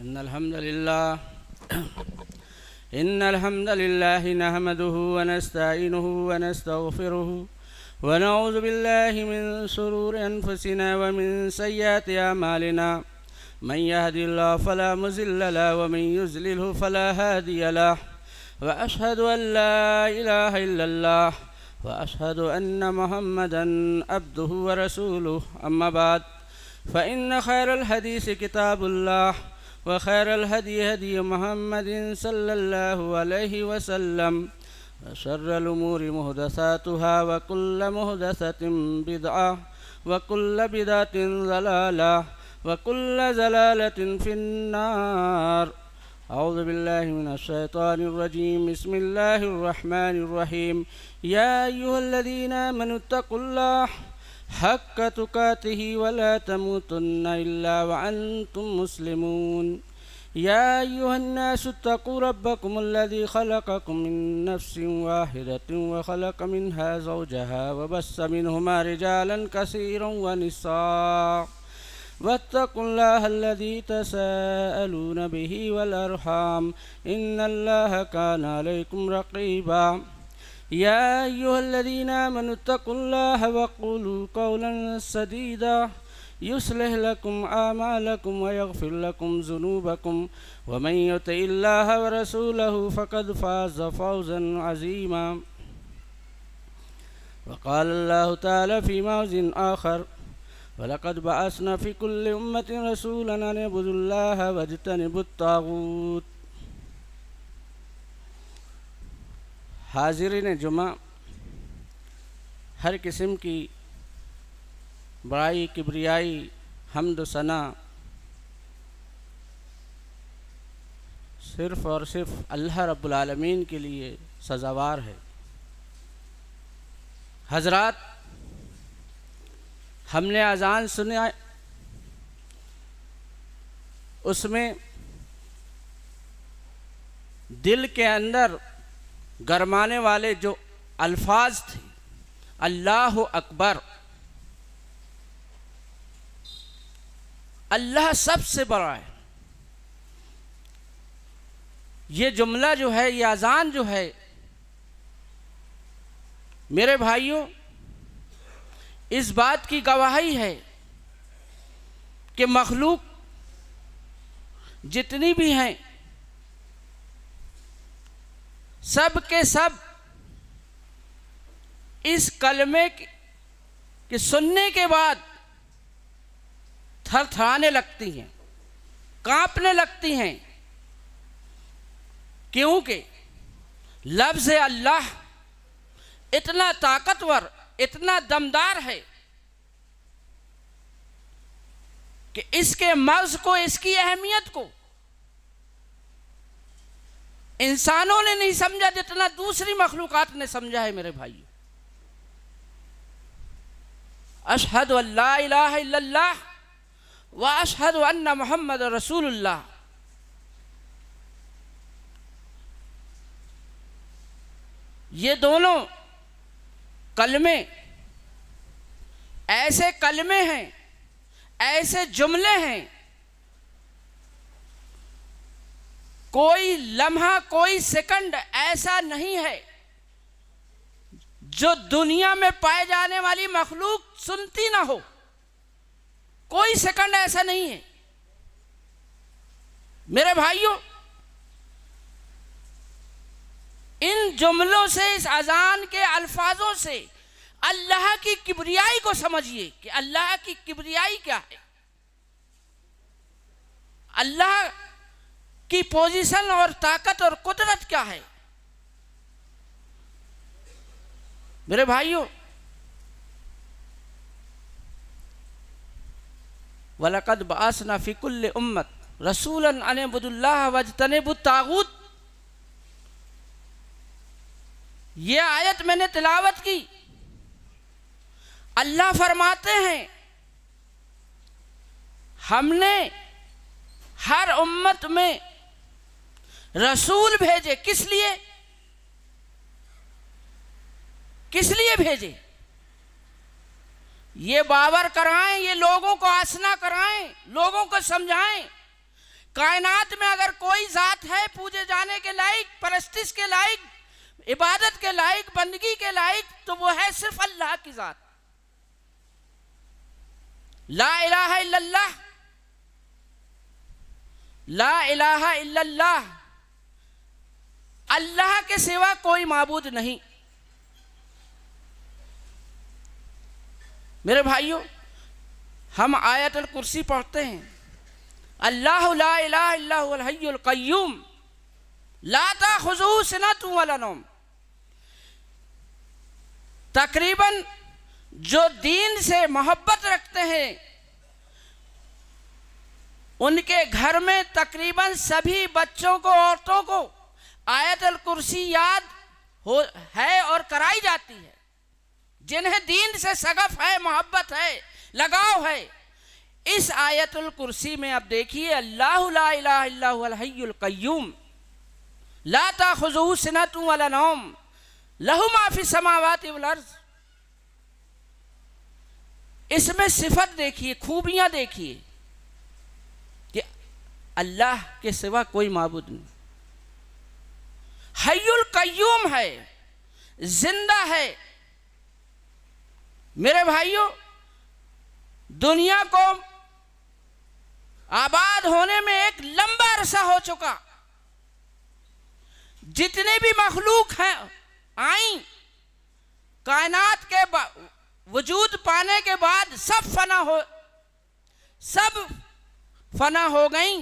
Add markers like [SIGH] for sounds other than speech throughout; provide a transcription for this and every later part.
إن الحمد لله [CLEARS THROAT] إن الحمد لله نحمده ونستعينه ونستغفره ونعوذ بالله من شرور أنفسنا ومن سيئات أعمالنا من يهد الله فلا مزل له ومن يزلله فلا هادي له وأشهد أن لا إله إلا الله وأشهد أن محمدا عبده ورسوله أما بعد فإن خير الحديث كتاب الله وخير الهدي هدي محمد صلى الله عليه وسلم وشر الأمور مهدساتها وكل مهدسة بدعة وكل بدعة ضلالة وكل زلالة في النار أعوذ بالله من الشيطان الرجيم بسم الله الرحمن الرحيم يا أيها الذين آمنوا اتقوا الله حق تقاته ولا تموتن إلا وأنتم مسلمون يا أيها الناس اتقوا ربكم الذي خلقكم من نفس واحدة وخلق منها زوجها وبس منهما رجالا كثيرا ونساء واتقوا الله الذي تساءلون به والأرحام إن الله كان عليكم رقيبا يا أيها الذين آمنوا اتقوا الله وقولوا قولا سديدا يصلح لكم أعمالكم ويغفر لكم ذنوبكم ومن يطع الله ورسوله فقد فاز فوزا عظيما وقال الله تعالى في موز آخر ولقد بعثنا في كل أمة رسولا أن اعبدوا الله واجتنبوا الطاغوت हाजिर जुमा हर किस्म की बड़ाई किबरियाई हमद सना सिर्फ़ और सिर्फ अल्लाह रब्लमीन के लिए सजावार है हजरत हमने अजान सुना उसमें दिल के अंदर गरमाने वाले जो अल्फाज थे अल्लाह अकबर अल्लाह सबसे बड़ा है ये जुमला जो है ये अजान जो है मेरे भाइयों इस बात की गवाही है कि मखलूक जितनी भी हैं सब के सब इस कलमे के सुनने के बाद थरथराने लगती हैं कांपने लगती हैं क्योंकि लफ्ज़ अल्लाह इतना ताकतवर इतना दमदार है कि इसके मर्ज को इसकी अहमियत को इंसानों ने नहीं समझा जितना दूसरी मखलूकत ने समझा है मेरे भाई अशहद अल्लाह व अशहद अन्ना मोहम्मद रसूल ये दोनों कलमे ऐसे कलमे हैं ऐसे जुमले हैं कोई लम्हा कोई सेकंड ऐसा नहीं है जो दुनिया में पाए जाने वाली मखलूक सुनती ना हो कोई सेकंड ऐसा नहीं है मेरे भाइयों इन जुमलों से इस अजान के अल्फाजों से अल्लाह की किबरियाई को समझिए कि अल्लाह की किबरियाई क्या है अल्लाह की पोजीशन और ताकत और कुदरत क्या है मेरे भाइयों वलकद बासना फ़िकुल्ल उम्मत रसूलन अनबुल्लाह वजतनब तागूत ये आयत मैंने तिलावत की अल्लाह फरमाते हैं हमने हर उम्मत में रसूल भेजे किस लिए किस लिए भेजे ये बाबर कराएं ये लोगों को आसना कराएं लोगों को समझाएं कायनात में अगर कोई जात है पूजे जाने के लायक परस्तिश के लायक इबादत के लायक बंदगी के लायक तो वो है सिर्फ अल्लाह की जात ला इलाहा इल्लल्लाह ला इलाहा इल्लल्लाह अल्लाह के सिवा कोई मबूद नहीं मेरे भाइयों हम आयतल कुर्सी पढ़ते हैं अल्लाह लाहैक्यूम लाता खजू सनात वाला नोम तकरीबन जो दीन से मोहब्बत रखते हैं उनके घर में तकरीबन सभी बच्चों को औरतों को आयतल कुर्सी याद हो है और कराई जाती है जिन्हें दीन से सगफ है मोहब्बत है लगाव है इस आयतुल कुर्सी में आप देखिए अल्लाहल्लाम लाता खजू सनत वाला नौम माफी समावत इसमें सिफत देखिए खूबियाँ देखिए कि अल्लाह के सिवा कोई मबूद नहीं हयुल कयूम है जिंदा है मेरे भाइयों दुनिया को आबाद होने में एक लंबा अरसा हो चुका जितने भी मखलूक हैं आई कायनात के वजूद पाने के बाद सब फना हो सब फना हो गई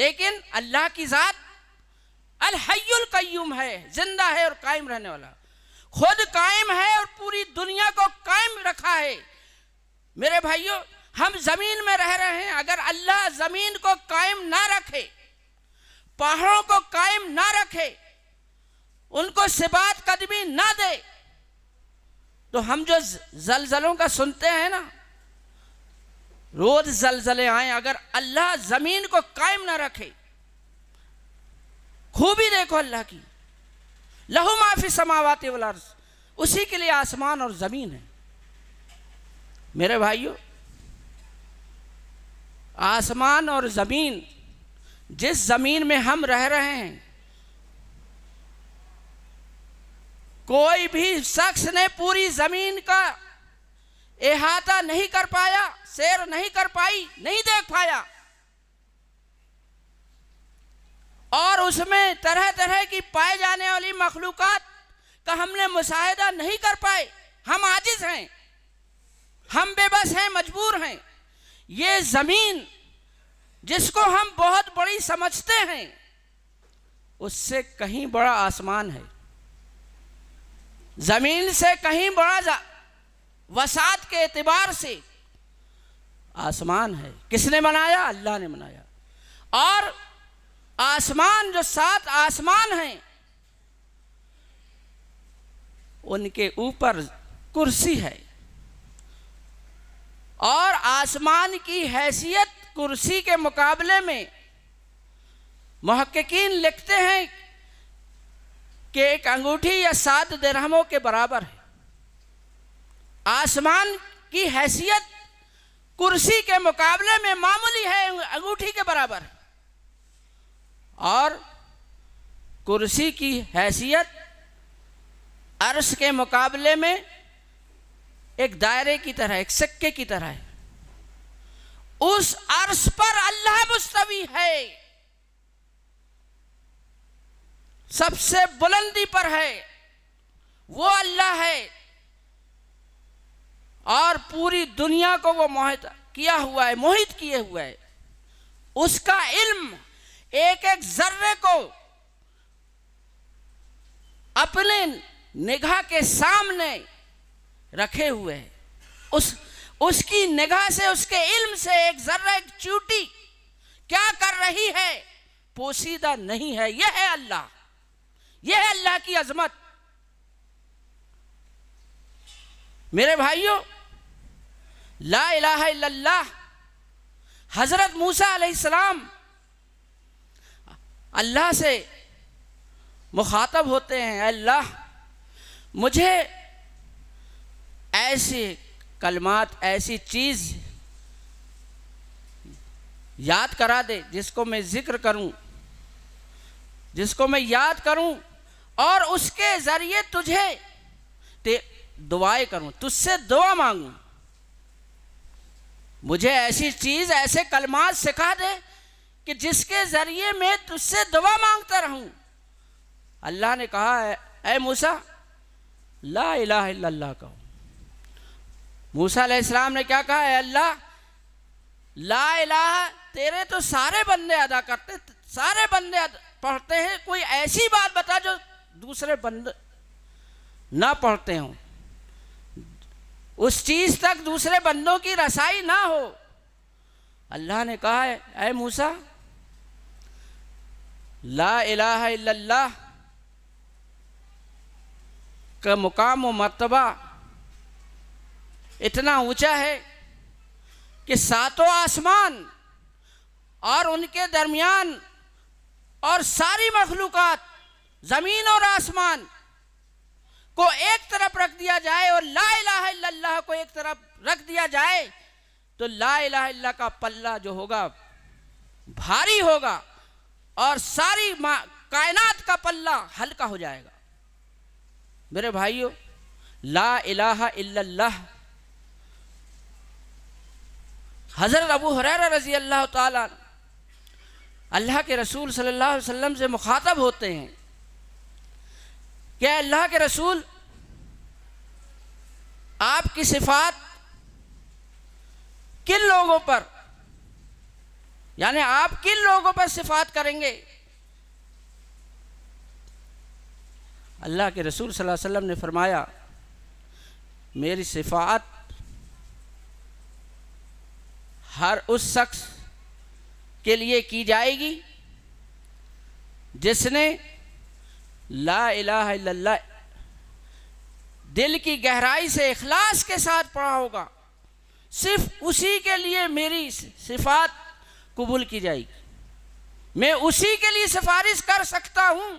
लेकिन अल्लाह की ज़ात अलहयुल कयूम है जिंदा है और कायम रहने वाला खुद कायम है और पूरी दुनिया को कायम रखा है मेरे भाइयों हम जमीन में रह रहे हैं अगर अल्लाह जमीन को कायम ना रखे पहाड़ों को कायम ना रखे उनको सिबात कदमी ना दे तो हम जो जलजलों का सुनते हैं ना रोज जलजले आए अगर अल्लाह जमीन को कायम ना रखे खूबी देखो अल्लाह की लहू माफी समावत वर्ज उसी के लिए आसमान और ज़मीन है मेरे भाइयों आसमान और ज़मीन जिस ज़मीन में हम रह रहे हैं कोई भी शख्स ने पूरी ज़मीन का अहाता नहीं कर पाया शेर नहीं कर पाई नहीं देख पाया और उसमें तरह तरह की पाए जाने वाली मखलूक का हमने मुशाहिदा नहीं कर पाए हम आजिज हैं हम बेबस हैं मजबूर हैं ये ज़मीन जिसको हम बहुत बड़ी समझते हैं उससे कहीं बड़ा आसमान है ज़मीन से कहीं बड़ा वसात के एतबार से आसमान है किसने बनाया अल्लाह ने बनाया और आसमान जो सात आसमान हैं उनके ऊपर कुर्सी है और आसमान की हैसियत कुर्सी के मुकाबले में महक्कीन लिखते हैं कि एक अंगूठी या सात दरहमों के बराबर है आसमान की हैसियत कुर्सी के मुकाबले में मामूली है अंगूठी के बराबर है और कुर्सी की हैसियत अर्श के मुकाबले में एक दायरे की तरह एक सिक्के की तरह है उस अर्श पर अल्लाह मुस्तवी है सबसे बुलंदी पर है वो अल्लाह है और पूरी दुनिया को वो मोहित किया हुआ है मोहित किए हुआ है उसका इल्म एक एक जर्रे को अपने निगाह के सामने रखे हुए है उस उसकी निगाह से उसके इल्म से एक जर्रा एक चूटी क्या कर रही है पोसीदा नहीं है यह है अल्लाह यह है अल्लाह की अजमत मेरे भाइयों ला इलाहा इल्लल्लाह हजरत मूसा अलैहिस्सलाम अल्लाह से मुखातब होते हैं अल्लाह मुझे ऐसी कलमात ऐसी चीज़ याद करा दे जिसको मैं ज़िक्र करूं, जिसको मैं याद करूं और उसके ज़रिए तुझे ते दुआएं करूं, तुझसे दुआ मांगूं। मुझे ऐसी चीज़ ऐसे कलमात सिखा दे कि जिसके ज़रिए मैं तुझसे दुआ मांगता रहूं अल्लाह ने कहा है ए मूसा ला इलाह इल्लल्लाह कहो मूसा अलैहिस्सलाम ने क्या कहा है अल्लाह ला इलाह तेरे तो सारे बंदे अदा करते सारे बंदे पढ़ते हैं कोई ऐसी बात बता जो दूसरे बंदे ना पढ़ते हो उस चीज़ तक दूसरे बंदों की रसाई ना हो अल्लाह ने कहा है ए मूसा ला इलाह का मुकाम व मरतबा इतना ऊंचा है कि सातों आसमान और उनके दरमियान और सारी मखलूक ज़मीन और आसमान को एक तरफ रख दिया जाए और ला इलाह को एक तरफ रख दिया जाए तो ला इला का पल्ला जो होगा भारी होगा और सारी कायनात का पल्ला हल्का हो जाएगा मेरे भाइयों ला इलाहा इल्लल्लाह हज़रत अबू हुरैरा रजी अल्लाह ताला अल्लाह के रसूल सल्लल्लाहु अलैहि वसल्लम से मुखातब होते हैं क्या अल्लाह के रसूल आपकी सिफात किन लोगों पर यानी आप किन लोगों पर सिफात करेंगे अल्लाह के रसूल सल्लल्लाहु अलैहि वसल्लम ने फरमाया मेरी सिफात हर उस शख्स के लिए की जाएगी जिसने ला इलाह इल्लल्लाह दिल की गहराई से इखलास के साथ पढ़ा होगा सिर्फ उसी के लिए मेरी सिफात कबूल की जाएगी मैं उसी के लिए सिफारिश कर सकता हूं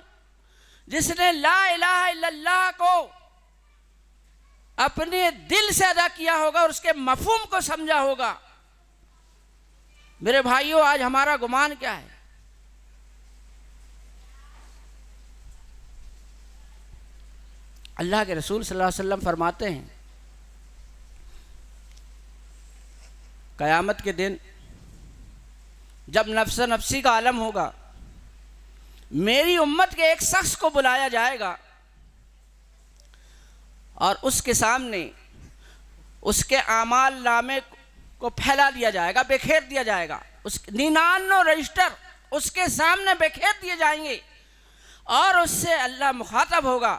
जिसने ला इलाहा इल्लल्लाह को अपने दिल से अदा किया होगा और उसके मफहम को समझा होगा मेरे भाइयों आज हमारा गुमान क्या है अल्लाह के रसूल सल्लल्लाहु अलैहि वसल्लम फरमाते हैं कयामत के दिन जब नफ्स नफसी का आलम होगा मेरी उम्मत के एक शख्स को बुलाया जाएगा और उसके सामने उसके आमाल नामे को फैला दिया जाएगा बेखेर दिया जाएगा उस निन्यानवे रजिस्टर उसके सामने बेखेर दिए जाएंगे और उससे अल्लाह मुखातब होगा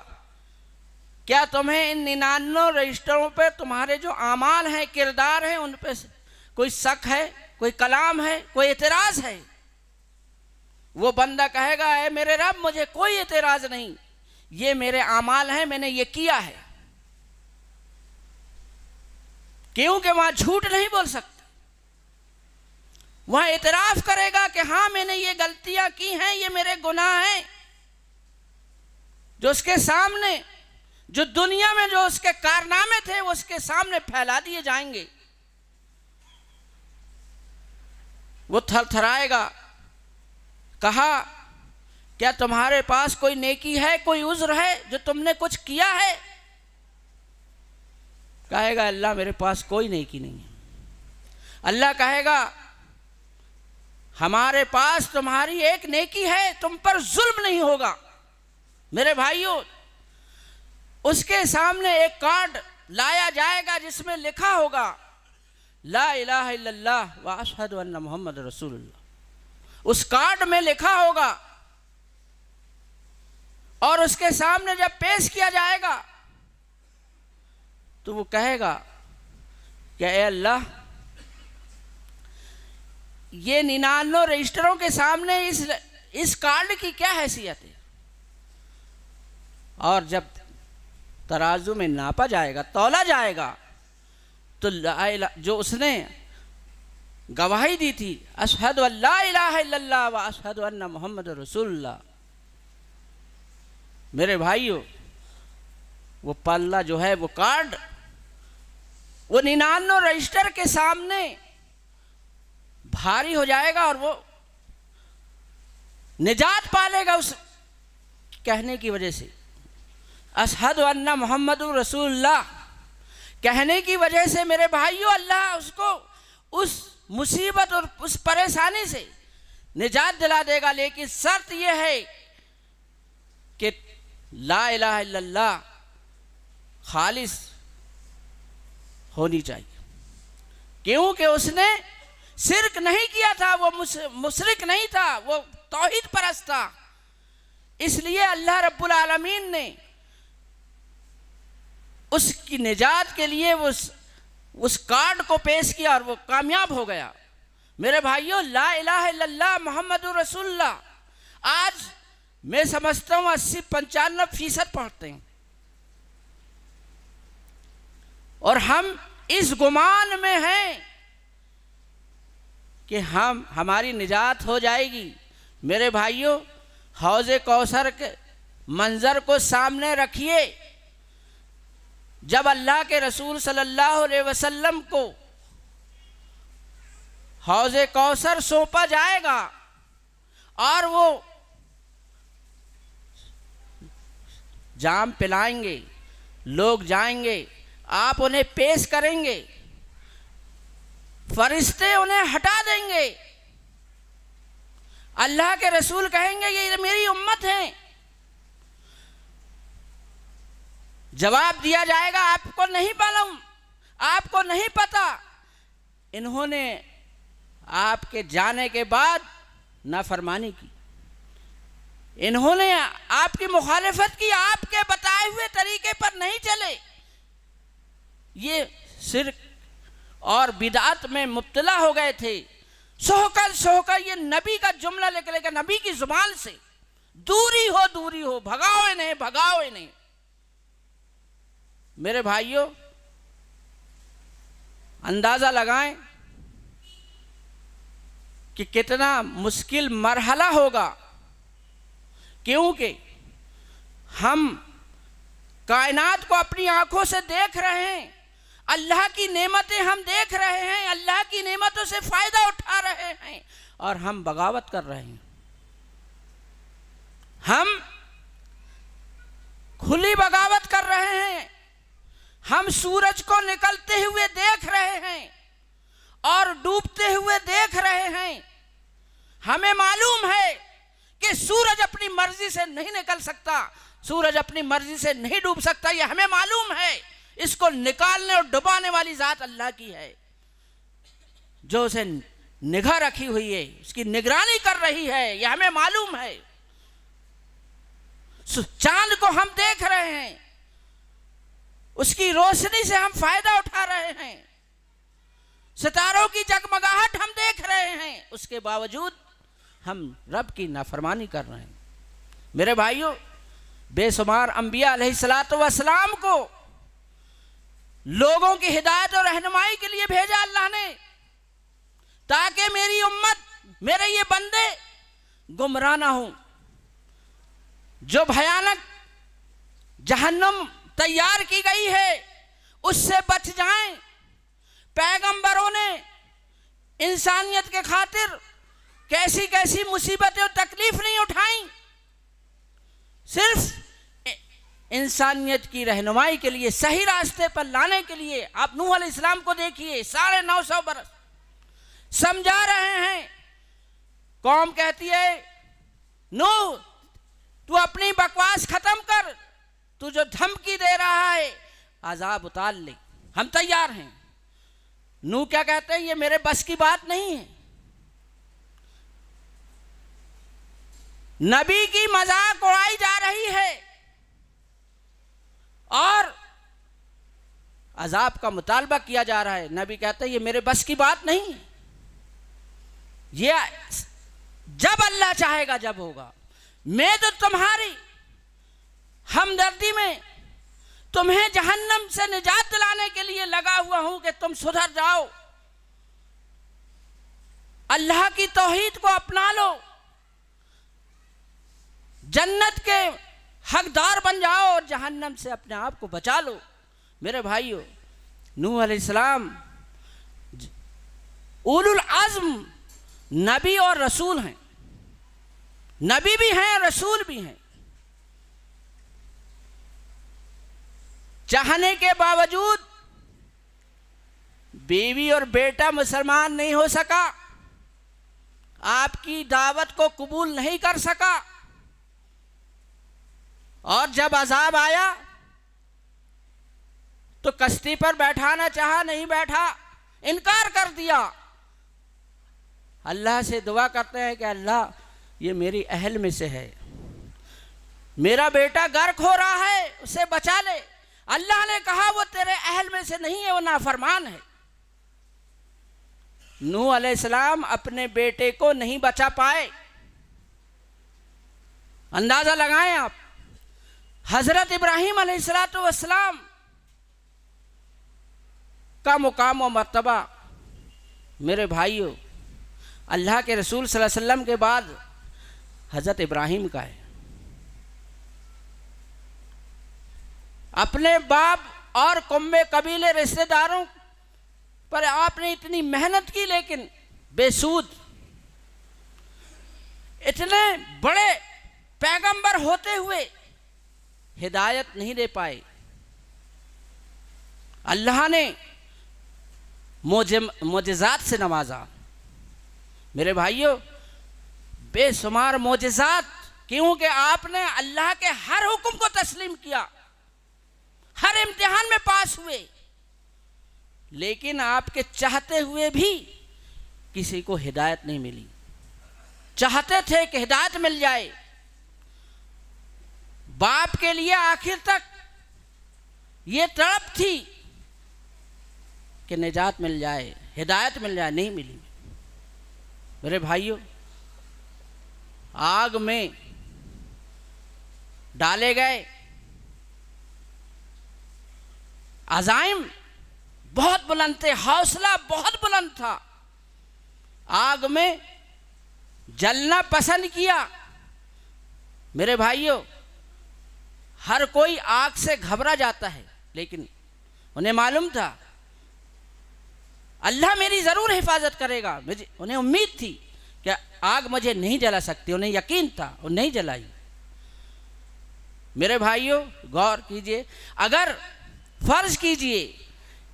क्या तुम्हें इन निन्यानवे रजिस्टरों पर तुम्हारे जो आमाल हैं किरदार हैं उन पर कोई शक है कोई कलाम है कोई एतराज़ है वो बंदा कहेगा है मेरे रब मुझे कोई एतराज़ नहीं ये मेरे अमाल हैं मैंने ये किया है क्योंकि वहां झूठ नहीं बोल सकता वहां एतराफ़ करेगा कि हाँ मैंने ये गलतियां की हैं ये मेरे गुनाह हैं जो उसके सामने जो दुनिया में जो उसके कारनामे थे वो उसके सामने फैला दिए जाएंगे वो थरथराएगा कहा क्या तुम्हारे पास कोई नेकी है कोई उज्र है जो तुमने कुछ किया है कहेगा अल्लाह मेरे पास कोई नेकी नहीं है अल्लाह कहेगा हमारे पास तुम्हारी एक नेकी है तुम पर जुल्म नहीं होगा मेरे भाइयों उसके सामने एक कार्ड लाया जाएगा जिसमें लिखा होगा ला इला वाशहद मोहम्मद रसूल उस कार्ड में लिखा होगा और उसके सामने जब पेश किया जाएगा तो वो कहेगा क्या ए अल्लाह ये निन्यानवे रजिस्टरों के सामने इस इस कार्ड की क्या हैसियत है और जब तराजू में नापा जाएगा तोला जाएगा तो जो उसने गवाही दी थी अशहद अशहद मोहम्मद रसुल्ला मेरे भाइयों वो पल्ला जो है वो कार्ड वो निन्यानवे रजिस्टर के सामने भारी हो जाएगा और वो निजात पा लेगा उस कहने की वजह से अशहद अन्ना मोहम्मद रसूल्ला कहने की वजह से मेरे भाइयों अल्लाह उसको उस मुसीबत और उस परेशानी से निजात दिला देगा लेकिन शर्त यह है कि ला इला खालिश होनी चाहिए क्योंकि उसने शिरक नहीं किया था वो मुशरक नहीं था वो तोहिद परस्त था इसलिए अल्लाह रब्बुल आलमीन ने उसकी निजात के लिए उस उस कार्ड को पेश किया और वो कामयाब हो गया मेरे भाइयों ला इला मोहम्मद रसुल्ला आज मैं समझता हूँ अस्सी पंचानवे फीसद पढ़ते हैं और हम इस गुमान में हैं कि हम हमारी निजात हो जाएगी मेरे भाइयों हौज कौसर के मंज़र को सामने रखिए जब अल्लाह के रसूल सल्लल्लाहु अलैहि वसल्लम को हौज कौसर सौंपा जाएगा और वो जाम पिलाएंगे लोग जाएंगे आप उन्हें पेश करेंगे फरिश्ते उन्हें हटा देंगे अल्लाह के रसूल कहेंगे ये मेरी उम्मत है जवाब दिया जाएगा आपको नहीं मालूम आपको नहीं पता इन्होंने आपके जाने के बाद नाफरमानी की इन्होंने आपकी मुखालफत की आपके बताए हुए तरीके पर नहीं चले ये सिर्क और बिदात में मुब्तला हो गए थे सोहकर सोहकर ये नबी का जुमला लेकर लेकर नबी की जुबान से दूरी हो दूरी हो भगाओ इन्हें भगाओ इन्हें मेरे भाइयों अंदाज़ा लगाएं कि कितना मुश्किल मरहला होगा क्योंकि हम कायनात को अपनी आंखों से देख रहे हैं अल्लाह की नेमतें हम देख रहे हैं अल्लाह की नेमतों से फ़ायदा उठा रहे हैं और हम बगावत कर रहे हैं हम खुली बगावत कर रहे हैं हम सूरज को निकलते हुए देख रहे हैं और डूबते हुए देख रहे हैं हमें मालूम है कि सूरज अपनी मर्जी से नहीं निकल सकता सूरज अपनी मर्जी से नहीं डूब सकता यह हमें मालूम है इसको निकालने और डुबाने वाली जात अल्लाह की है जो उसे निगाह रखी हुई है उसकी निगरानी कर रही है यह हमें मालूम है चांद को हम देख रहे हैं उसकी रोशनी से हम फायदा उठा रहे हैं सितारों की जगमगाहट हम देख रहे हैं उसके बावजूद हम रब की नाफरमानी कर रहे हैं मेरे भाइयों बेशुमार अम्बिया सलाम को लोगों की हिदायत और रहनुमाई के लिए भेजा अल्लाह ने ताकि मेरी उम्मत मेरे ये बंदे गुमराह ना हो जो भयानक जहन्नम तैयार की गई है उससे बच जाएं पैगंबरों ने इंसानियत के खातिर कैसी कैसी मुसीबतें और तकलीफ नहीं उठाई सिर्फ इंसानियत की रहनुमाई के लिए सही रास्ते पर लाने के लिए आप नूह इस्लाम को देखिए साढ़े नौ सौ बरस समझा रहे हैं कौम कहती है नूह तू अपनी बकवास खत्म कर तू जो धमकी दे रहा है आजाब उतार ले हम तैयार हैं नू क्या कहते हैं ये मेरे बस की बात नहीं है नबी की मजाक उड़ाई जा रही है और अजाब का मुतालबा किया जा रहा है नबी कहते हैं ये मेरे बस की बात नहीं ये जब अल्लाह चाहेगा जब होगा मैं तो तुम्हारी हमदर्दी में तुम्हें जहन्नम से निजात दिलाने के लिए लगा हुआ हूं कि तुम सुधर जाओ अल्लाह की तोहीद को अपना लो जन्नत के हकदार बन जाओ और जहन्नम से अपने आप को बचा लो मेरे भाइयों नूह अलैहिस्सलाम उलुल आज़म नबी और रसूल हैं नबी भी हैं रसूल भी हैं चाहने के बावजूद बीवी और बेटा मुसलमान नहीं हो सका आपकी दावत को कबूल नहीं कर सका और जब अजाब आया तो कश्ती पर बैठाना चाहा नहीं बैठा इनकार कर दिया अल्लाह से दुआ करते हैं कि अल्लाह ये मेरी अहल में से है मेरा बेटा गर्क हो रहा है उसे बचा ले अल्लाह ने कहा वो तेरे अहल में से नहीं है वो नाफरमान है नू अलैहिस्सलाम अपने बेटे को नहीं बचा पाए अंदाजा लगाएं आप हजरत इब्राहिम अलैहिस्सलाम का मुकाम व मरतबा मेरे भाइयों अल्लाह के रसूल सल्लल्लाहु अलैहि वसल्लम के बाद हजरत इब्राहिम का है अपने बाप और कुंबे कबीले रिश्तेदारों पर आपने इतनी मेहनत की लेकिन बेसूद इतने बड़े पैगंबर होते हुए हिदायत नहीं दे पाए अल्लाह ने मोजात से नवाजा मेरे भाइयों बेशुमार मोजात क्योंकि आपने अल्लाह के हर हुक्म को तस्लीम किया हर इम्तिहान में पास हुए लेकिन आपके चाहते हुए भी किसी को हिदायत नहीं मिली चाहते थे कि हिदायत मिल जाए बाप के लिए आखिर तक ये तड़प थी कि निजात मिल जाए हिदायत मिल जाए नहीं मिली मेरे भाइयों आग में डाले गए अजाइम बहुत बुलंद थे हौसला बहुत बुलंद था आग में जलना पसंद किया मेरे भाइयों हर कोई आग से घबरा जाता है लेकिन उन्हें मालूम था अल्लाह मेरी ज़रूर हिफाजत करेगा मुझे उन्हें उम्मीद थी कि आग मुझे नहीं जला सकती उन्हें यकीन था वो नहीं जलाई मेरे भाइयों गौर कीजिए अगर फ़र्ज कीजिए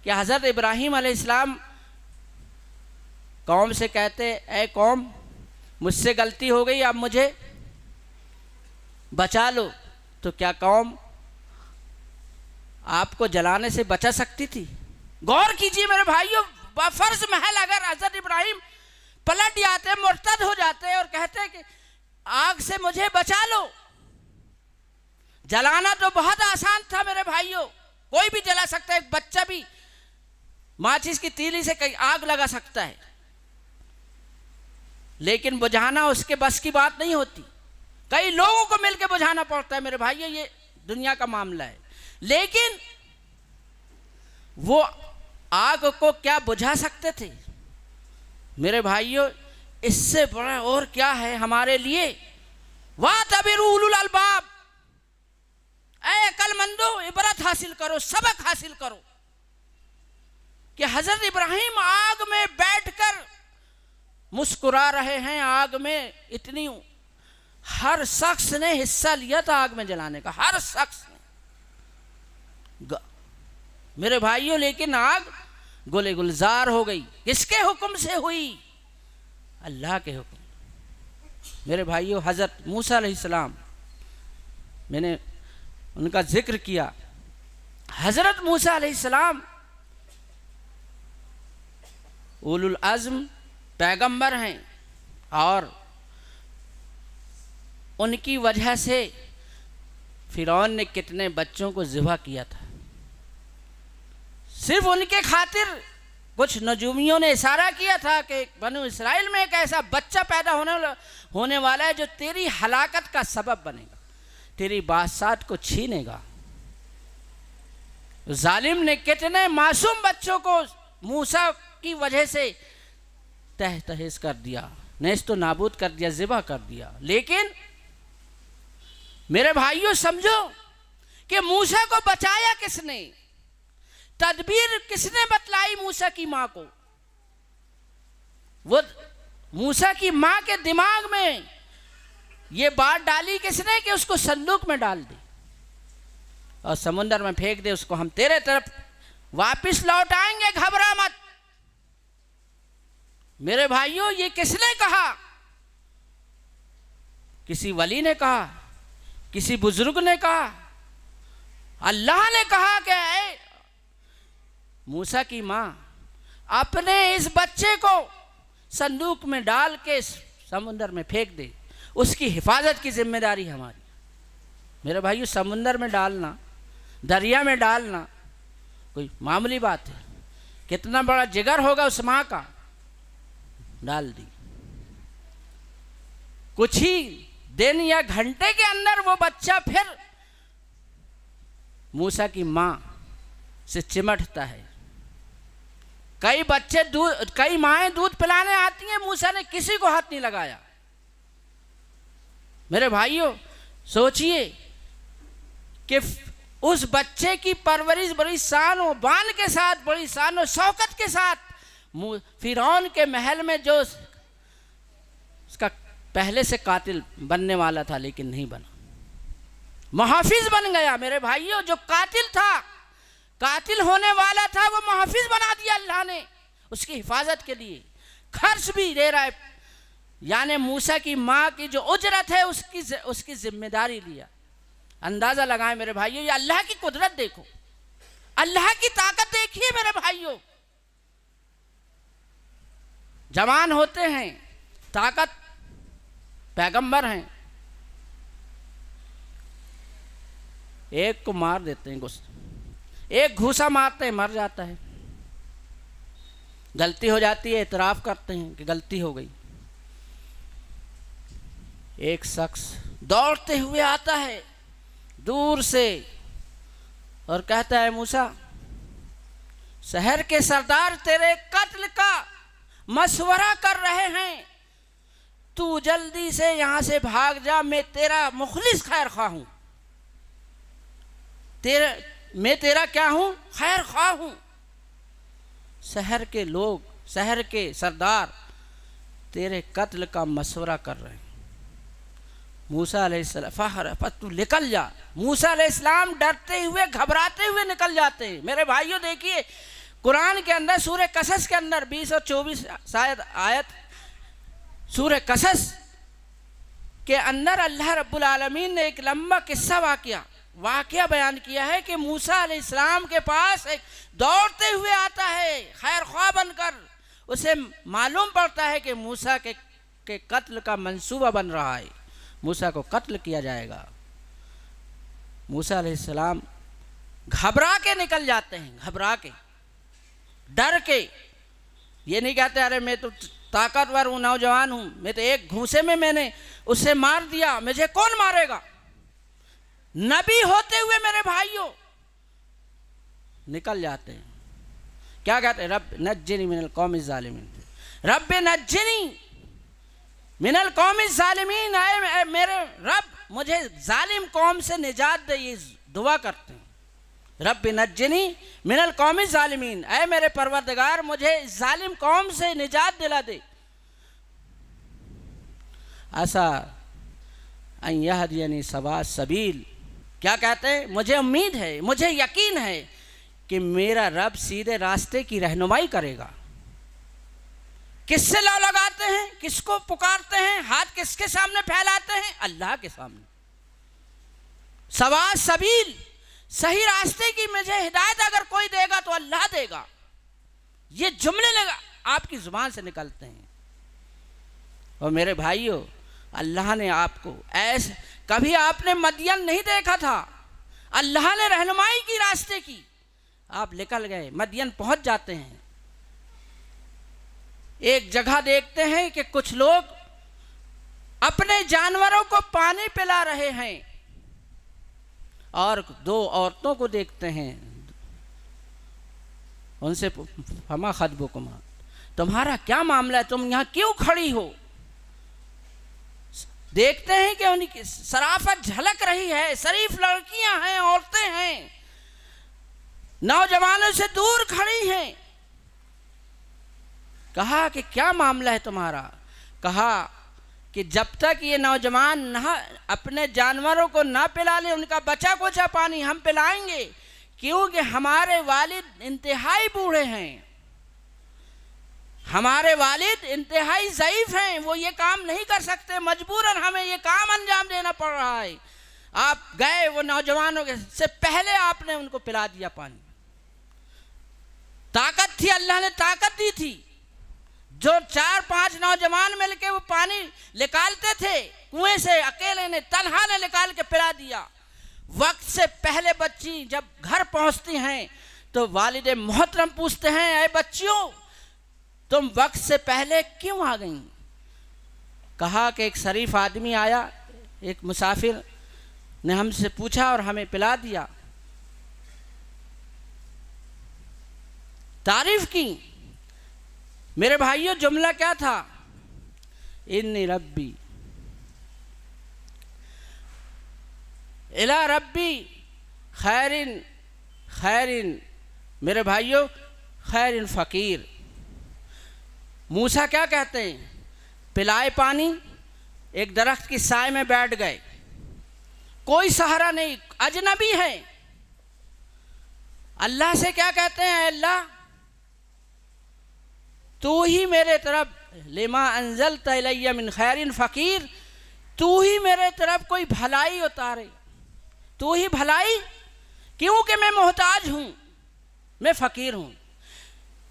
कि हज़रत इब्राहिम आसमाम कौम से कहते ए कौम मुझसे गलती हो गई अब मुझे बचा लो तो क्या कौम आपको जलाने से बचा सकती थी गौर कीजिए मेरे भाइयों फ़र्ज महल अगर हज़रत इब्राहिम पलट जाते मुर्तद हो जाते और कहते कि आग से मुझे बचा लो जलाना तो बहुत आसान था मेरे भाइयों कोई भी जला सकता है एक बच्चा भी माचिस की तीली से कहीं आग लगा सकता है लेकिन बुझाना उसके बस की बात नहीं होती कई लोगों को मिलकर बुझाना पड़ता है मेरे भाई ये दुनिया का मामला है लेकिन वो आग को क्या बुझा सकते थे मेरे भाइयों इससे बड़ा और क्या है हमारे लिए वाह तबिर उलूल अलबाब अकलमंदो इबरत हासिल करो सबक हासिल करो कि हजरत इब्राहिम आग में बैठकर मुस्कुरा रहे हैं आग में इतनी हर शख्स ने हिस्सा लिया था आग में जलाने का हर शख्स ने मेरे भाइयों लेकिन आग गोले गुलजार हो गई किसके हुक्म से हुई अल्लाह के हुक्म मेरे भाइयों हजरत मूसा सलाम मैंने उनका जिक्र किया हजरत मूसा सलाम उलुल अज़म पैगंबर हैं और उनकी वजह से फ़िरौन ने कितने बच्चों को ज़िबा किया था सिर्फ उनके खातिर कुछ नजूमियों ने इशारा किया था कि बनु इसराइल में एक ऐसा बच्चा पैदा होने होने वाला है जो तेरी हलाकत का सबब बनेगा तेरी बादशाह को छीनेगा जालिम ने कितने मासूम बच्चों को मूसा की वजह से तह तहेज कर दिया नेस्त तो नाबूद कर दिया ज़िबा कर दिया लेकिन मेरे भाइयों समझो कि मूसा को बचाया किसने तदबीर किसने बतलाई मूसा की मां को वो मूसा की मां के दिमाग में ये बात डाली किसने कि उसको संदूक में डाल दी और समुंदर में फेंक दे उसको हम तेरे तरफ वापस लौट आएंगे घबरा मत मेरे भाइयों ये किसने कहा किसी वली ने कहा किसी बुजुर्ग ने कहा अल्लाह ने कहा कि मूसा की मां अपने इस बच्चे को संदूक में डाल के समुंदर में फेंक दे उसकी हिफाजत की जिम्मेदारी हमारी मेरे भाइयों समुंदर में डालना दरिया में डालना कोई मामूली बात है कितना बड़ा जिगर होगा उस माँ का डाल दी कुछ ही दिन या घंटे के अंदर वो बच्चा फिर मूसा की माँ से चिमटता है कई बच्चे दूध कई माएँ दूध पिलाने आती हैं मूसा ने किसी को हाथ नहीं लगाया मेरे भाइयों सोचिए कि उस बच्चे की परवरिश बड़ी शान हो बान के साथ बड़ी शान हो शौकत के साथ फिर के महल में जो उसका पहले से कातिल बनने वाला था लेकिन नहीं बना महाफिज बन गया मेरे भाइयों जो कातिल था कातिल होने वाला था वो महाफिज बना दिया अल्लाह ने उसकी हिफाजत के लिए खर्च भी दे रहा है यानी मूसा की माँ की जो उजरत है उसकी उसकी जिम्मेदारी लिया अंदाज़ा लगाए मेरे भाइयों ये अल्लाह की कुदरत देखो अल्लाह की ताकत देखिए मेरे भाइयों जवान होते हैं ताकत पैगंबर हैं एक को मार देते हैं गुस्से एक घूसा मारते हैं मर जाता है गलती हो जाती है इतराफ़ करते हैं कि गलती हो गई एक शख्स दौड़ते हुए आता है दूर से और कहता है मूसा शहर के सरदार तेरे कत्ल का मशवरा कर रहे हैं तू जल्दी से यहाँ से भाग जा मैं तेरा मुखलिस खैर खा हूँ तेरे मैं तेरा क्या हूँ खैर खा हूँ शहर के लोग शहर के सरदार तेरे कत्ल का मशवरा कर रहे हैं मूसा फ़हर पत्तू निकल जा मूसा इस्लाम डरते हुए घबराते हुए निकल जाते हैं मेरे भाइयों देखिए कुरान के अंदर सूर्य कसस के अंदर 20 और 24 शायद आयत सूर्य कसस के अंदर अल्लाह रब्बुल आलमीन ने एक लंबा किस्सा वाक़ वाक़ बयान किया है कि मूसा इस्लाम के पास एक दौड़ते हुए आता है खैर ख्वा बनकर उसे मालूम पड़ता है कि मूसा के के कत्ल का मंसूबा बन रहा है मूसा को कत्ल किया जाएगा मूसा सलाम घबरा के निकल जाते हैं घबरा के डर के ये नहीं कहते अरे मैं तो ताकतवर हूँ नौजवान हूँ मैं तो एक घूसे में मैंने उसे मार दिया मुझे कौन मारेगा नबी होते हुए मेरे भाइयों निकल जाते हैं क्या कहते हैं रब नजनी मिनल कौम जालिमिन रब नज्जनी मिनल कौमी जालिमीन आए मेरे रब मुझे जालिम कौम से निजात दे ये दुआ करते हैं रब नजनी मिनल कौमी जालिमीन आए मेरे परवरदगार मुझे जालिम कौम से निजात दिला दे ऐसा यानी सबा सबील क्या कहते हैं मुझे उम्मीद है मुझे यकीन है कि मेरा रब सीधे रास्ते की रहनुमाई करेगा किससे लौ लगाते हैं किसको पुकारते हैं हाथ किसके सामने फैलाते हैं अल्लाह के सामने सवा सबील सही रास्ते की मुझे हिदायत अगर कोई देगा तो अल्लाह देगा ये जुमले लगा आपकी जुबान से निकलते हैं और मेरे भाइयों अल्लाह ने आपको ऐसे कभी आपने मदियन नहीं देखा था अल्लाह ने रहनुमाई की रास्ते की आप निकल गए मदियन पहुंच जाते हैं एक जगह देखते हैं कि कुछ लोग अपने जानवरों को पानी पिला रहे हैं और दो औरतों को देखते हैं उनसे हमा खदबो कुमार तुम्हारा क्या मामला है तुम यहां क्यों खड़ी हो देखते हैं कि उनकी सराफत झलक रही है शरीफ लड़कियां हैं औरतें हैं नौजवानों से दूर खड़ी हैं कहा कि क्या मामला है तुम्हारा कहा कि जब तक ये नौजवान ना अपने जानवरों को ना पिला ले उनका बचा कोचा पानी हम पिलाएंगे क्योंकि हमारे वालिद इंतहाई बूढ़े हैं हमारे वालिद इंतहाई ज़यीफ़ हैं वो ये काम नहीं कर सकते मजबूरन हमें ये काम अंजाम देना पड़ रहा है आप गए वो नौजवानों के से पहले आपने उनको पिला दिया पानी ताकत थी अल्लाह ने ताकत दी थी जो चार पांच नौजवान मिलके वो पानी निकालते थे कुएं से अकेले ने तनहा ने निकाल के पिला दिया वक्त से पहले बच्ची जब घर पहुंचती हैं तो वालिद मोहतरम पूछते हैं अरे बच्चियों तुम वक्त से पहले क्यों आ गई कहा कि एक शरीफ आदमी आया एक मुसाफिर ने हमसे पूछा और हमें पिला दिया तारीफ की मेरे भाइयों जुमला क्या था इन रब्बी इला रब्बी खैरिन खैरिन मेरे भाइयों खैरिन फ़कीर मूसा क्या कहते हैं पिलाए पानी एक दरख्त की साय में बैठ गए कोई सहारा नहीं अजनबी है अल्लाह से क्या कहते हैं अल्लाह तू ही मेरे तरफ लेमा अंजल तलैया मिन खैरिन फ़कीर तू ही मेरे तरफ कोई भलाई उतारे तू ही भलाई क्योंकि मैं मोहताज हूँ मैं फ़कीर हूँ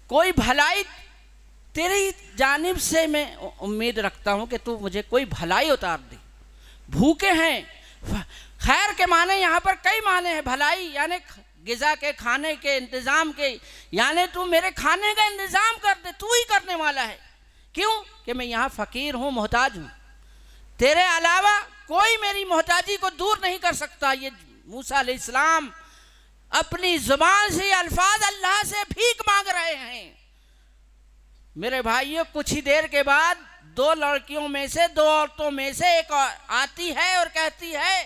कोई भलाई तेरी जानिब से मैं उम्मीद रखता हूँ कि तू मुझे कोई भलाई उतार दे भूखे हैं खैर के माने यहाँ पर कई माने हैं भलाई यानी गज़ा के खाने के इंतज़ाम के यानी तू मेरे खाने का इंतज़ाम कर दे तू ही करने वाला है क्यों कि मैं यहाँ फ़कीर हूँ मोहताज हूँ तेरे अलावा कोई मेरी मोहताजी को दूर नहीं कर सकता ये मूसा इस्लाम अपनी ज़ुबान से अल्फाज अल्लाह से भीख मांग रहे हैं मेरे भाइयों कुछ ही देर के बाद दो लड़कियों में से दो औरतों में से एक आती है और कहती है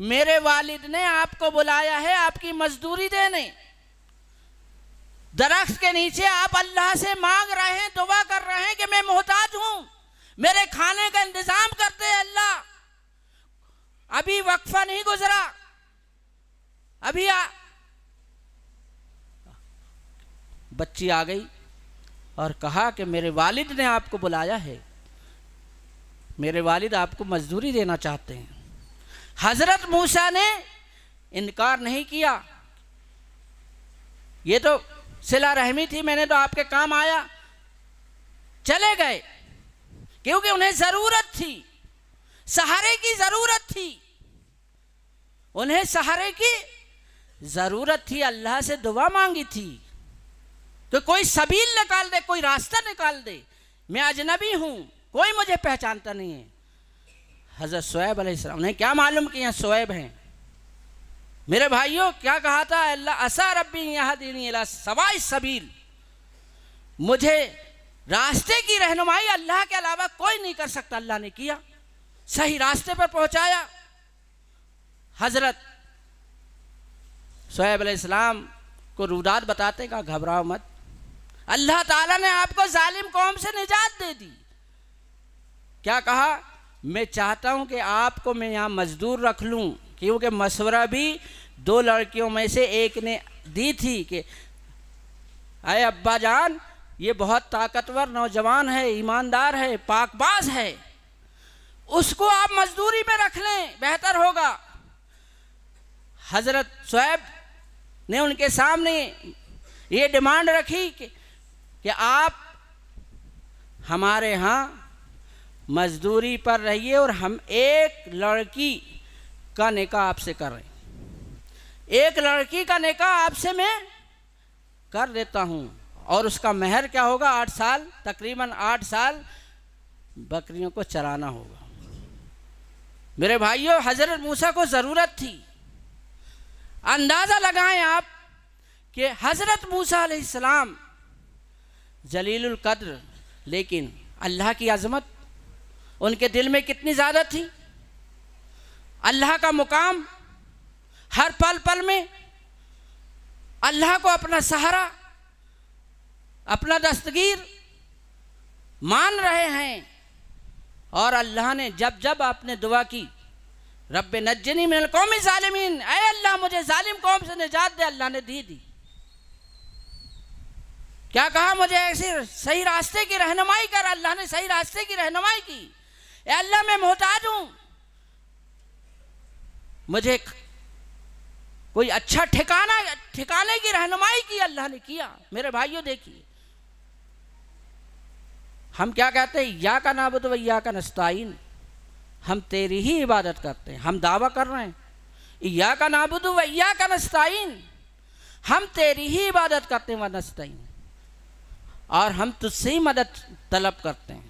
मेरे वालिद ने आपको बुलाया है आपकी मजदूरी देने दरख्त के नीचे आप अल्लाह से मांग रहे हैं दुआ कर रहे हैं कि मैं मोहताज हूं मेरे खाने का इंतजाम करते अल्लाह अभी वक्फा नहीं गुजरा अभी आ... बच्ची आ गई और कहा कि मेरे वालिद ने आपको बुलाया है मेरे वालिद आपको मजदूरी देना चाहते हैं हजरत मूसा ने इनकार नहीं किया ये तो सिला रहमी थी मैंने तो आपके काम आया चले गए क्योंकि उन्हें ज़रूरत थी सहारे की ज़रूरत थी उन्हें सहारे की ज़रूरत थी अल्लाह से दुआ मांगी थी तो कोई सबील निकाल दे कोई रास्ता निकाल दे मैं अजनबी हूँ कोई मुझे पहचानता नहीं है हज़रत शोएब अलैहिस्सलाम उन्हें क्या मालूम कि यहाँ शोएब हैं मेरे भाइयों क्या कहा था अल्लाह असा रबी यहाँ दीनी सवाई सबील मुझे रास्ते की रहनुमाई अल्लाह के अलावा कोई नहीं कर सकता अल्लाह ने किया सही रास्ते पर पहुंचाया हजरत शोएब अलैहिस्सलाम को रुदार बताते का घबराओ मत अल्लाह ताला ने आपको जालिम कौम से निजात दे दी क्या कहा मैं चाहता हूं कि आपको मैं यहाँ मजदूर रख लूँ क्योंकि मशवरा भी दो लड़कियों में से एक ने दी थी कि अरे अब्बा जान ये बहुत ताकतवर नौजवान है ईमानदार है पाकबाज है उसको आप मजदूरी में रख लें बेहतर होगा हज़रत सोहैब ने उनके सामने ये डिमांड रखी कि, कि आप हमारे यहाँ मजदूरी पर रहिए और हम एक लड़की का निका आपसे कर रहे हैं एक लड़की का निका आपसे मैं कर देता हूँ और उसका महर क्या होगा आठ साल तकरीबन आठ साल बकरियों को चराना होगा मेरे भाइयों हज़रत मूसा को ज़रूरत थी अंदाज़ा लगाएं आप कि हज़रत मूसा सलाम जलील कद्र लेकिन अल्लाह की अजमत उनके दिल में कितनी ज़्यादा थी अल्लाह का मुकाम हर पल पल में अल्लाह को अपना सहारा अपना दस्तगीर मान रहे हैं और अल्लाह ने जब जब आपने दुआ की रब नजनी मिन कौमी ालमीन अय अल्लाह मुझे ालिम कौम से निजात दे अल्लाह ने दी दी क्या कहा मुझे ऐसे सही रास्ते की रहनुमाई कर अल्लाह ने सही रास्ते की रहनुमाई की अल्लाह मैं मोहताज हूं मुझे कोई अच्छा ठिकाना ठिकाने की रहनुमाई की अल्लाह ने किया मेरे भाइयों देखिए हम क्या कहते हैं या का नाबुद या का नस्ताइन हम तेरी ही इबादत करते हैं हम दावा कर रहे हैं या का नाबुद या का नस्ताइन हम तेरी ही इबादत करते हैं व नस्ताइन और हम तुझसे ही मदद तलब करते हैं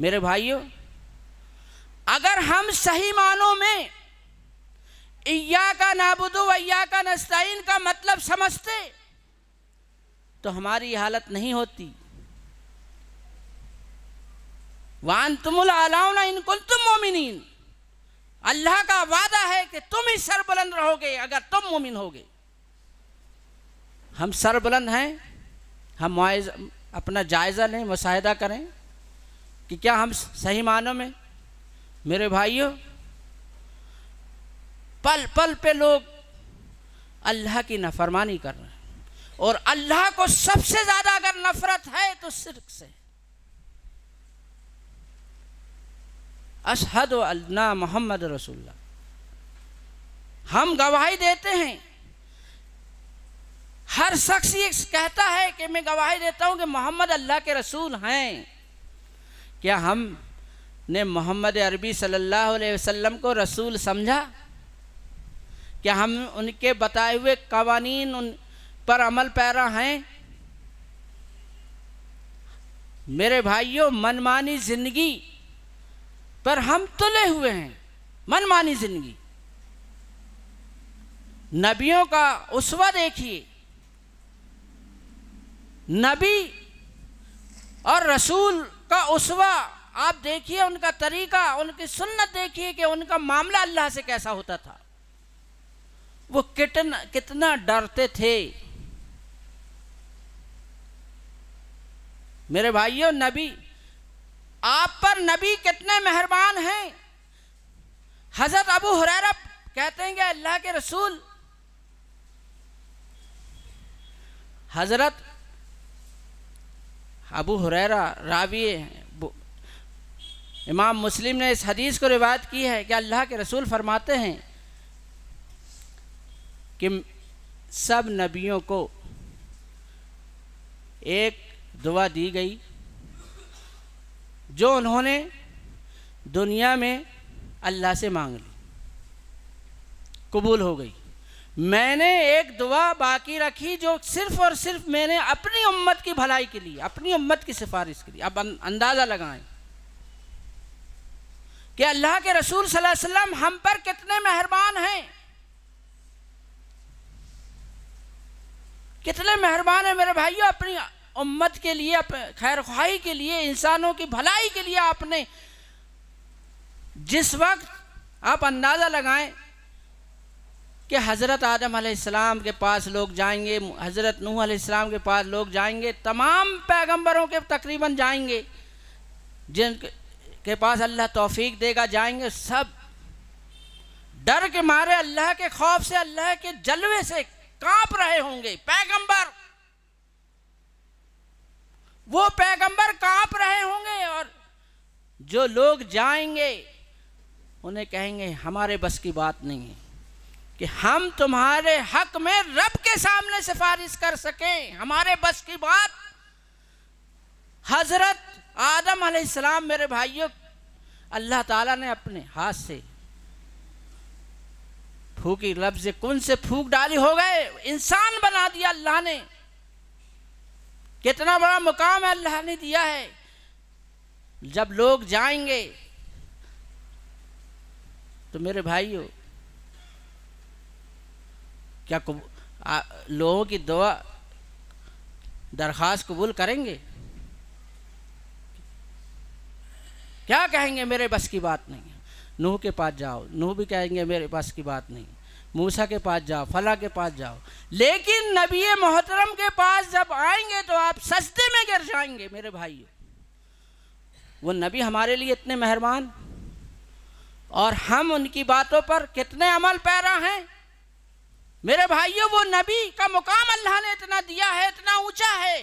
मेरे भाइयों अगर हम सही मानों में इया का नाबुदो अया का नस्ताइन का मतलब समझते तो हमारी हालत नहीं होती वान तुमुल आलाउना इनको तुम मोमिन अल्लाह का वादा है कि तुम ही सरबुलंद रहोगे अगर तुम मोमिन होगे हम सरबुलंद हैं हम अपना जायज़ा लें मुशाह करें कि क्या हम सही मानों में मेरे भाइयों पल पल पे लोग अल्लाह की नफरमानी कर रहे हैं और अल्लाह को सबसे ज़्यादा अगर नफरत है तो सिर्क से अशहद अल्ला मोहम्मद रसुल्ला हम गवाही देते हैं हर शख्स ये कहता है कि मैं गवाही देता हूँ कि मोहम्मद अल्लाह के रसूल हैं क्या हम ने मोहम्मद अरबी सल्लल्लाहु अलैहि वसल्लम को रसूल समझा क्या हम उनके बताए हुए कवानीन उन पर अमल पैरा हैं मेरे भाइयों मनमानी ज़िंदगी पर हम तुले हुए हैं मनमानी ज़िंदगी नबियों का उसवा देखिए नबी और रसूल उनका उसवा आप देखिए उनका तरीका उनकी सुन्नत देखिए कि उनका मामला अल्लाह से कैसा होता था वो कितना कितना डरते थे मेरे भाइयों नबी आप पर नबी कितने मेहरबान हैं हजरत अबू हुरैरा कहते हैं अल्लाह के रसूल हजरत अबू हुरैरा रावी इमाम मुस्लिम ने इस हदीस को रिवायत की है कि अल्लाह के रसूल फरमाते हैं कि सब नबियों को एक दुआ दी गई जो उन्होंने दुनिया में अल्लाह से मांग ली कबूल हो गई मैंने एक दुआ बाकी रखी जो सिर्फ और सिर्फ मैंने अपनी उम्मत की भलाई के लिए अपनी उम्मत की सिफारिश के लिए अब अं- अंदाज़ा लगाएं कि अल्लाह के रसूल सल्लल्लाहु अलैहि वसल्लम हम पर कितने मेहरबान हैं कितने मेहरबान हैं मेरे भाइयों अपनी उम्मत के लिए खैर ख्वाही के लिए इंसानों की भलाई के लिए आपने जिस वक्त आप अंदाज़ा लगाएं कि हज़रत आदम आसमाम के पास लोग जाएंगे हज़रत नूह आसमाम के पास लोग जाएंगे तमाम पैगंबरों के तकरीबन जाएंगे जिन के पास अल्लाह तौफीक देगा जाएंगे सब डर के मारे अल्लाह के खौफ से अल्लाह के जलवे से कांप रहे होंगे पैगंबर वो पैगंबर कांप रहे होंगे और जो लोग जाएंगे उन्हें कहेंगे हमारे बस की बात नहीं है कि हम तुम्हारे हक में रब के सामने सिफारिश कर सकें हमारे बस की बात हजरत आदम अलैहिस्सलाम मेरे भाइयों अल्लाह ताला ने अपने हाथ से फूकी लफ्ज कुन से फूक डाली हो गए इंसान बना दिया अल्लाह ने कितना बड़ा मुकाम है अल्लाह ने दिया है जब लोग जाएंगे तो मेरे भाइयों क्या आ, लोगों की दुआ दरख्वास्त कबूल करेंगे क्या कहेंगे मेरे बस की बात नहीं नूह के पास जाओ नूह भी कहेंगे मेरे बस की बात नहीं मूसा के पास जाओ फला के पास जाओ लेकिन नबी मोहतरम के पास जब आएंगे तो आप सस्ते में गिर जाएंगे मेरे भाइयों वो नबी हमारे लिए इतने मेहरबान और हम उनकी बातों पर कितने अमल पैरा हैं मेरे भाइयों वो नबी का मुकाम अल्लाह ने इतना दिया है इतना ऊंचा है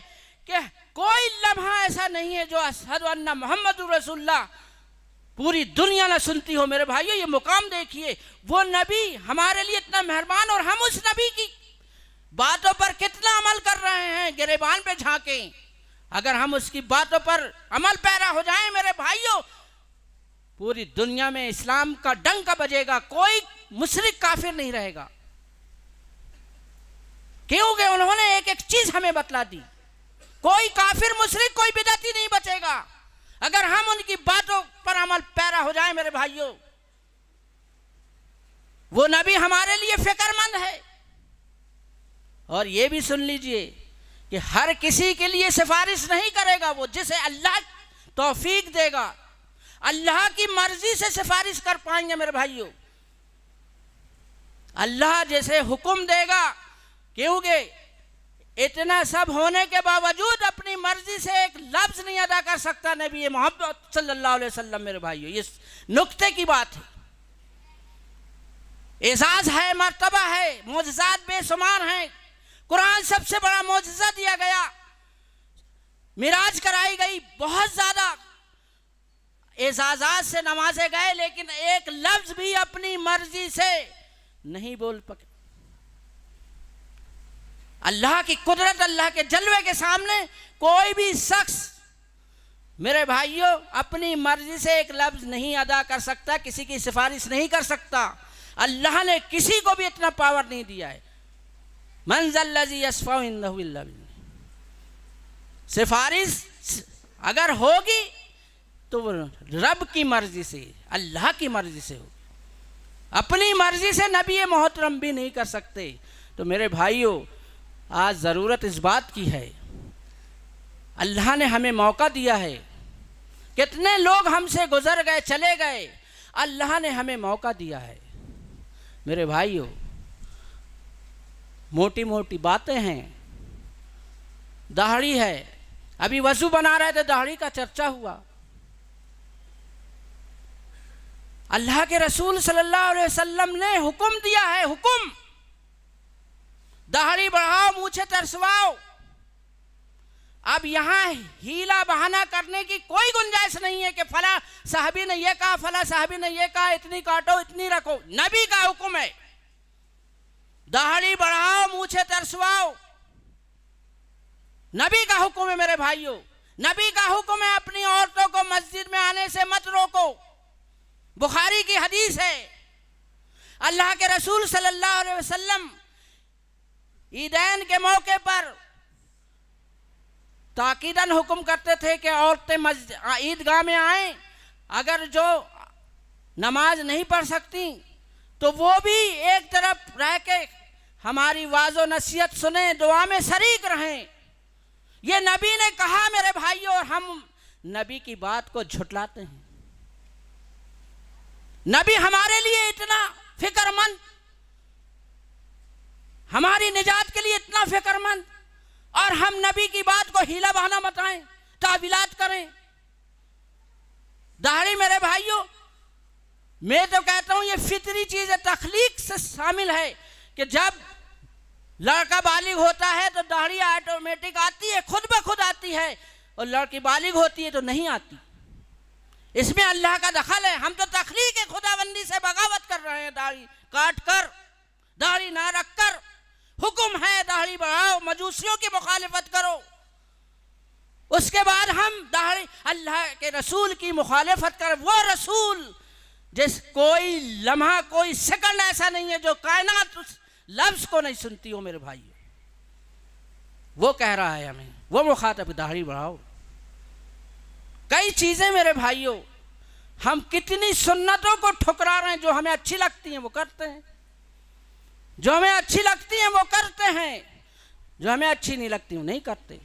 कि कोई लम्हा ऐसा नहीं है जो असद मोहम्मद रसुल्ला पूरी दुनिया ना सुनती हो मेरे भाइयों ये मुकाम देखिए वो नबी हमारे लिए इतना मेहरबान और हम उस नबी की बातों पर कितना अमल कर रहे हैं गिरेबान पे झांके अगर हम उसकी बातों पर अमल पैरा हो जाए मेरे भाइयों पूरी दुनिया में इस्लाम का डंका बजेगा कोई मुशरक काफिर नहीं रहेगा क्योंकि उन्होंने एक एक चीज हमें बतला दी कोई काफिर मुशरक कोई बिदाती नहीं बचेगा अगर हम उनकी बातों पर अमल पैरा हो जाए मेरे भाइयों वो नबी हमारे लिए फिक्रमंद है और ये भी सुन लीजिए कि हर किसी के लिए सिफारिश नहीं करेगा वो जिसे अल्लाह तोफीक देगा अल्लाह की मर्जी से सिफारिश कर पाएंगे मेरे भाइयों अल्लाह जैसे हुक्म देगा क्योंकि इतना सब होने के बावजूद अपनी मर्जी से एक लफ्ज नहीं अदा कर सकता नबी मोहम्मद सल्लल्लाहु अलैहि वसल्लम मेरे भाइयों ये नुक्ते की बात है एजाज है मरतबा है मोजात बेशुमार हैं कुरान सबसे बड़ा मोजा दिया गया मिराज कराई गई बहुत ज़्यादा एजाजात से नमाजे गए लेकिन एक लफ्ज़ भी अपनी मर्जी से नहीं बोल पके अल्लाह की कुदरत अल्लाह के जलवे के सामने कोई भी शख्स मेरे भाइयों अपनी मर्जी से एक लफ्ज़ नहीं अदा कर सकता किसी की सिफारिश नहीं कर सकता अल्लाह ने किसी को भी इतना पावर नहीं दिया है मंजल सिफारिश अगर होगी तो रब की मर्ज़ी से अल्लाह की मर्ज़ी से होगी अपनी मर्ज़ी से नबी मोहतरम भी नहीं कर सकते तो मेरे भाइयों आज ज़रूरत इस बात की है अल्लाह ने हमें मौका दिया है कितने लोग हमसे गुजर गए चले गए अल्लाह ने हमें मौका दिया है मेरे भाइयों मोटी मोटी बातें हैं दाढ़ी है अभी वसू बना रहे थे दाढ़ी का चर्चा हुआ अल्लाह के रसूल सल्लल्लाहु अलैहि वसल्लम ने हुक्म दिया है हुक्म दहरी बढ़ाओ मुझे तरसवाओ अब यहां हीला बहाना करने की कोई गुंजाइश नहीं है कि फला साहबी ने यह कहा फला साहबी ने यह कहा इतनी काटो इतनी रखो नबी का हुक्म है दहाड़ी बढ़ाओ मुझे तरसवाओ नबी का हुक्म है मेरे भाइयों नबी का हुक्म है अपनी औरतों को मस्जिद में आने से मत रोको बुखारी की हदीस है अल्लाह के रसूल सल्लल्लाहु अलैहि वसल्लम ईदैन के मौके पर ताकीदन हुक्म करते थे कि औरतें ईदगाह में आए अगर जो नमाज नहीं पढ़ सकती तो वो भी एक तरफ रह के हमारी वाजो नसीहत सुने दुआ में शरीक रहें ये नबी ने कहा मेरे भाइयों और हम नबी की बात को झुटलाते हैं नबी हमारे लिए इतना हमारी निजात के लिए इतना फिक्रमंद और हम नबी की बात को हीला बहाना बताएं ताबिलात करें दाहरी मेरे भाइयों मैं तो कहता हूं ये फितरी चीज है तखलीक से शामिल है कि जब लड़का बालिग होता है तो दाढ़ी ऑटोमेटिक आती है खुद ब खुद आती है और लड़की बालिग होती है तो नहीं आती इसमें अल्लाह का दखल है हम तो तखलीक खुदाबंदी से बगावत कर रहे हैं दाढ़ी काट कर दाढ़ी ना रख कर हुक्म है दाढ़ी बढ़ाओ मजूसियों की मुखालफत करो उसके बाद हम दाढ़ी अल्लाह के रसूल की मुखालफत कर वो रसूल जिस कोई लम्हा कोई सेकंड ऐसा नहीं है जो कायनात उस लफ्ज़ को नहीं सुनती हो मेरे भाइयों वो कह रहा है हमें वो मुखातब दाढ़ी बढ़ाओ कई चीज़ें मेरे भाइयों हम कितनी सुन्नतों को ठुकरा रहे हैं जो हमें अच्छी लगती हैं वो करते हैं जो हमें अच्छी लगती हैं वो करते हैं जो हमें अच्छी नहीं लगती वो नहीं करते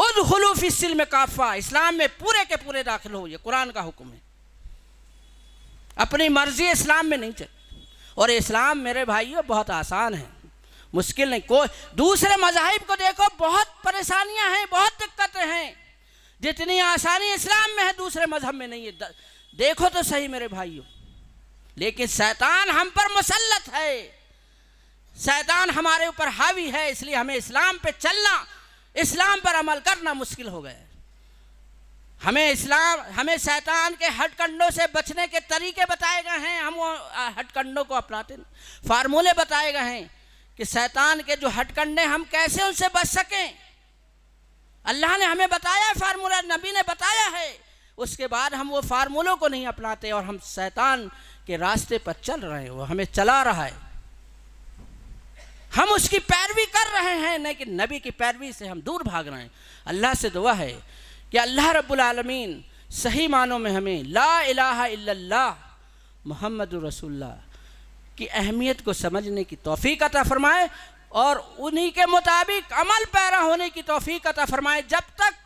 उद हलूफ इसल में काफ़ा इस्लाम में पूरे के पूरे दाखिल हो ये कुरान का हुक्म है अपनी मर्जी इस्लाम में नहीं चलती और इस्लाम मेरे भाइयों बहुत आसान है मुश्किल नहीं कोई दूसरे मजाहब को देखो बहुत परेशानियां हैं बहुत दिक्कतें हैं जितनी आसानी इस्लाम में है दूसरे मजहब में नहीं है देखो तो सही मेरे भाइयों लेकिन शैतान हम पर मुसलत है शैतान हमारे ऊपर हावी है इसलिए हमें इस्लाम पे चलना इस्लाम पर अमल करना मुश्किल हो गया हमें इस्लाम हमें शैतान के हटकंडों से बचने के तरीके बताए गए हैं हम वो हटकंडों को अपनाते फार्मूले बताए गए हैं कि शैतान के जो हटकंडे हम कैसे उनसे बच सकें अल्लाह ने हमें बताया है फार्मूला नबी ने बताया है उसके बाद हम वो फार्मूलों को नहीं अपनाते और हम शैतान के रास्ते पर चल रहे हैं वो हमें चला रहा है हम उसकी पैरवी कर रहे हैं न कि नबी की पैरवी से हम दूर भाग रहे हैं अल्लाह से दुआ है कि अल्लाह रब्बुल आलमीन सही मानों में हमें ला इलाहा इल्लल्लाह मोहम्मद रसूलुल्लाह की अहमियत को समझने की तोफ़ी अता फ़रमाए और उन्हीं के मुताबिक अमल पैरा होने की तोफ़ी अता फ़रमाए जब तक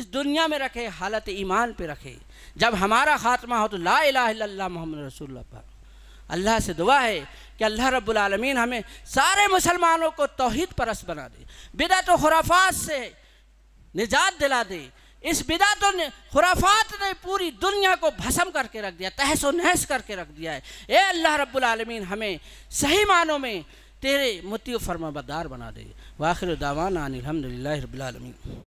इस दुनिया में रखे हालत ईमान पे रखे जब हमारा खात्मा हो तो ला इलाहा इल्लल्लाह मोहम्मद रसूलुल्लाह पर अल्लाह से दुआ है कि अल्लाह रब्बुल रबालमीन हमें सारे मुसलमानों को तोहद परस बना दे बिदा तो खुराफात से निजात दिला दे इस बिदा तो खुराफात ने पूरी दुनिया को भस्म करके रख दिया तहस नहस करके रख दिया है ए अल्लाह रब्बुल रबालमीन हमें सही मानों में तेरे मुती फर्माबदार बना दे वाखिर दावाना अनिलहमदिल्ला